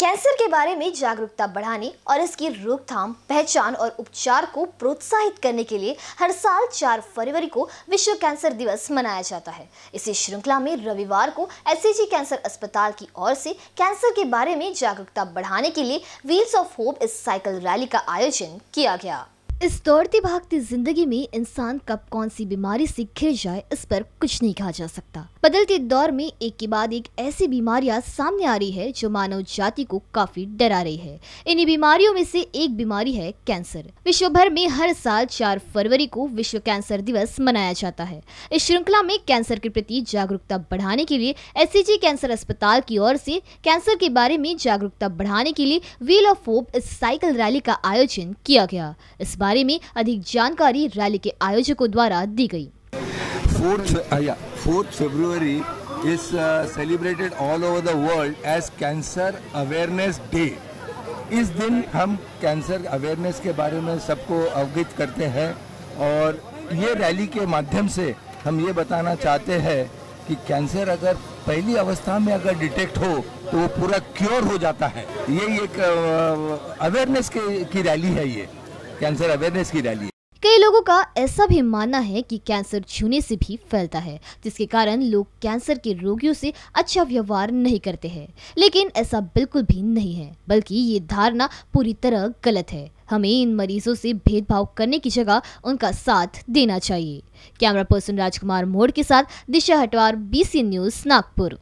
cancer के बारे में जागरूकता बढ़ाने और इसकी रोकथाम पहचान और उपचार को प्रोत्साहित करने के लिए हर साल 4 फरवरी को विश्व कैंसर दिवस मनाया जाता है इसी श्रृंखला में रविवार को एससीजी कैंसर अस्पताल की ओर से कैंसर के बारे में जागरूकता बढ़ाने के लिए व्हील्स ऑफ होप इस साइकिल रैली का आयोजन किया गया इस दौड़ती भागती जिंदगी में इंसान कब कौन सी बीमारी से घिर जाए इस पर कुछ नहीं कहा जा सकता बदलते दौर में एक के बाद एक ऐसी बीमारियां सामने आ रही है जो मानव जाति को काफी डरा रही है इन्हीं बीमारियों में से एक बीमारी है कैंसर विश्व भर में हर साल चार फरवरी को विश्व कैंसर दिवस मनाया जाता है इस श्रृंखला में कैंसर के प्रति जागरूकता बढ़ाने के लिए एस कैंसर अस्पताल की ओर से कैंसर के बारे में जागरूकता बढ़ाने के लिए व्हील ऑफ होप इस साइकिल रैली का आयोजन किया गया इस बार बारे में अधिक जानकारी रैली के आयोजकों द्वारा दी गई fourth fourth February is celebrated all over the world as cancer awareness day इस दिन हम कैंसर अवेयरनेस के बारे में सबको अवगत करते हैं और ये रैली के माध्यम से हम ये बताना चाहते हैं कि कैंसर अगर पहली अवस्था में अगर डिटेक्ट हो तो वो पूरा क्योर हो जाता है ये एक अवेयरनेस की रैली है ये कैंसर अवेयरनेस की रैली कई लोगों का ऐसा भी मानना है कि कैंसर छूने से भी फैलता है जिसके कारण लोग कैंसर के रोगियों से अच्छा व्यवहार नहीं करते हैं लेकिन ऐसा बिल्कुल भी नहीं है बल्कि ये धारणा पूरी तरह गलत है हमें इन मरीजों से भेदभाव करने की जगह उनका साथ देना चाहिए कैमरा पर्सन राजकुमार मोड़ के साथ दिशा हटवार बी न्यूज नागपुर